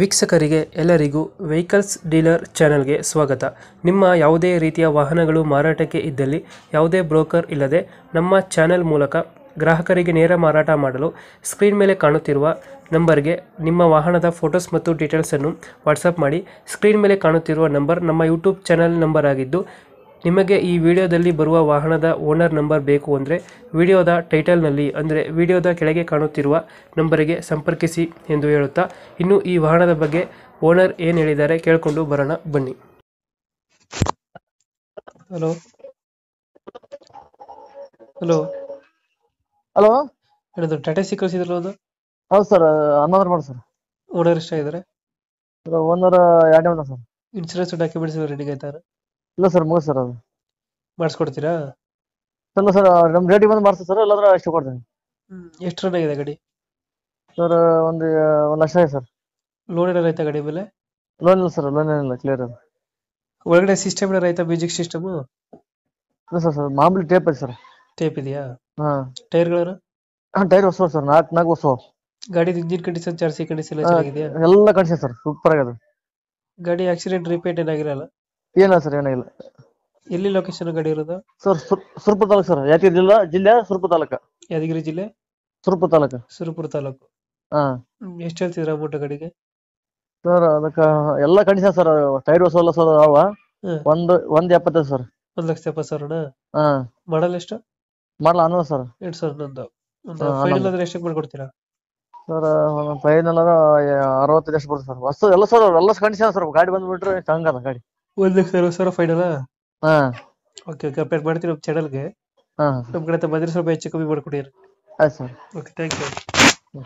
ವೀಕ್ಷಕರಿಗೆ ಎಲ್ಲರಿಗೂ vehicles dealer ಚಾನೆಲ್ಗೆ ಸ್ವಾಗತ ನಿಮ್ಮ ಯಾವುದೇ ರೀತಿಯ ವಾಹನಗಳು ಮಾರಾಟಕ್ಕೆ ಇದ್ದಲ್ಲಿ ಯಾವುದೇ ಬ್ರೋಕರ್ ಇಲ್ಲದೆ ನಮ್ಮ ಚಾನೆಲ್ ಮೂಲಕ ಗ್ರಾಹಕರಿಗೆ ನೇರ ಮಾರಾಟ ಮಾಡಲು ಸ್ಕ್ರೀನ್ ಮೇಲೆ ಕಾಣುತ್ತಿರುವ ನಂಬರ್ಗೆ ನಿಮ್ಮ ವಾಹನದ ಫೋಟೋಸ್ ಮತ್ತು ಡೀಟೇಲ್ಸನ್ನು ವಾಟ್ಸಪ್ ಮಾಡಿ ಸ್ಕ್ರೀನ್ ಮೇಲೆ ಕಾಣುತ್ತಿರುವ ನಂಬರ್ ನಮ್ಮ ಯೂಟ್ಯೂಬ್ ಚಾನೆಲ್ ನಂಬರ್ ಆಗಿದ್ದು ನಿಮಗೆ ಈ ವಿಡಿಯೋದಲ್ಲಿ ಬರುವ ವಾಹನದ ಓನರ್ ನಂಬರ್ ಬೇಕು ಅಂದರೆ ವಿಡಿಯೋದ ಟೈಟಲ್ನಲ್ಲಿ ಅಂದರೆ ವಿಡಿಯೋದ ಕೆಳಗೆ ಕಾಣುತ್ತಿರುವ ನಂಬರಿಗೆ ಸಂಪರ್ಕಿಸಿ ಎಂದು ಹೇಳುತ್ತಾ ಇನ್ನು ಈ ವಾಹನದ ಬಗ್ಗೆ ಓನರ್ ಏನು ಹೇಳಿದ್ದಾರೆ ಕೇಳಿಕೊಂಡು ಬರೋಣ ಬನ್ನಿ ಹಲೋ ಹಲೋ ಹಲೋ ಹೇಳಿದ್ರು ಟಾಟಾ ಸಿ ಹೌದು ಸರ್ ಹನ್ನೊಂದು ಮಾಡಿ ಸರ್ ಓನರ್ ಇಷ್ಟ ಓನರ್ ಎರಡನೇ ಸರ್ ಡಾಕ್ಯುಮೆಂಟ್ಸ್ ರೆಡಿ ಆಯ್ತಾರೆ ಇಲ್ಲ ಸರ್ ಮುಗಿಸ್ ಸರ್ ಅದು ಮಾಡಿಸ್ಕೊಡ್ತೀರಾ ಇಲ್ಲ ಸರ್ ನಮ್ಮ ರೇಟಿಗೆ ಬಂದು ಮಾಡಿಸ್ತೀವಿ ಸರ್ ಇಲ್ಲಾಂದ್ರೆ ಅಷ್ಟು ಕೊಡ್ತೀನಿ ಹ್ಮ್ ಎಷ್ಟು ರನ್ ಆಗಿದೆ ಗಾಡಿ ಸರ್ ಒಂದು ಒಂದು ಲಕ್ಷ ಇದೆ ಸರ್ ಲೋನ್ ಏನಾರು ಐತೆ ಗಾಡಿ ಮೇಲೆ ಲೋನ್ ಇಲ್ಲ ಸರ್ ಲೋನ್ ಏನಿಲ್ಲ ಕ್ಲಿಯರ್ ಅದು ಒಳಗಡೆ ಸಿಸ್ಟಮ್ ಏನಾರು ಐತೆ ಮ್ಯೂಸಿಕ್ ಸಿಸ್ಟಮು ಇಲ್ಲ ಸರ್ ಸರ್ ಮಾಮೂಲಿ ಟೇಪ್ ಇದೆ ಸರ್ ಟೇಪ್ ಇದೆಯಾ ಹಾಂ ಹಾಂ ಟೈರ್ ಹೊಸ ಸರ್ ನಾಲ್ಕು ನಾಲ್ಕು ಹೊಸ ಗಾಡಿ ಇಂಜಿನ್ ಕಂಡೀಷನ್ ಚಾರ್ಸಿ ಕಂಡೀಷನ್ ಎಲ್ಲ ಚೆನ್ನಾಗಿದೆಯಾ ಎಲ್ಲ ಕಂಡೀಷನ್ ಸರ್ ಸೂಪರ್ ಆಗಿದೆ ಗಾಡಿ ಆಕ್ಸಿಡೆಂಟ್ ರಿಪೇಟ್ ಏನಾಗಿರಲ್ಲ ಏನ ಸರ್ ಏನಿಲ್ಲ ಎಲ್ಲಿ ಲೊಕೇಶನ್ ಗಾಡಿ ಇರೋದು ಸರ್ ಸುರಪುರ ತಾಲೂಕು ಸರ್ ಯಾದಗಿರಿ ಜಿಲ್ಲಾ ಜಿಲ್ಲೆ ಸುರಪುರ ತಾಲೂಕು ಯಾದಗಿರಿ ಜಿಲ್ಲೆ ಸುರಪುರ ತಾಲೂಕು ಸುರಪುರ ತಾಲೂಕು ಹಾ ಎಷ್ಟು ಹೇಳ್ತಿದ್ರ ಅಮೌಂಟ್ ಗಾಡಿಗೆ ಸರ್ ಅದಕ್ಕ ಎಲ್ಲ ಕಂಡೀಷನ್ ಸರ್ ಟೈರ್ ಹೊಸ ಎಲ್ಲ ಸರ್ ಅವ ಒಂದು ಒಂದ್ ಎಪ್ಪತ್ತೈದು ಸರ್ ಒಂದ್ ಲಕ್ಷ ಎಪ್ಪತ್ತು ಸಾವಿರ ಹಾ ಮಾಡಲ್ ಎಷ್ಟು ಮಾಡಲ್ಲ ಅನ್ನೋ ಸರ್ ಎರಡ್ ಸಾವಿರದ ಒಂದು ಫೈನಲ್ ಅಂದ್ರೆ ಎಷ್ಟಕ್ಕೆ ಮಾಡ್ಕೊಡ್ತೀರಾ ಸರ್ ಫೈನಲ್ ಅರ ಎಷ್ಟು ಬರುತ್ತೆ ಸರ್ ಹೊಸ ಎಲ್ಲ ಸರ್ ಎಲ್ಲ ಕಂಡೀಷನ್ ಸರ್ ಗಾಡಿ ಬಂದ್ಬಿಟ್ರೆ ಹಂಗಲ್ಲ ಗಾಡಿ ಒಂದು ಲಕ್ಷ ಸಾವಿರ ಫೈನಲ್ ಹಾ ಓಕೆ ಓಕೆ ಅಪ್ಡೇಟ್ ಮಾಡ್ತೀನಿ ನಮ್ಮ ಹಾ ನಮ್ಮ ಕಡೆ ಸ್ವಲ್ಪ ಹೆಚ್ಚು ಕಮ್ಮಿ ಮಾಡಿಕೊಡಿ ಓಕೆ ಥ್ಯಾಂಕ್ ಯು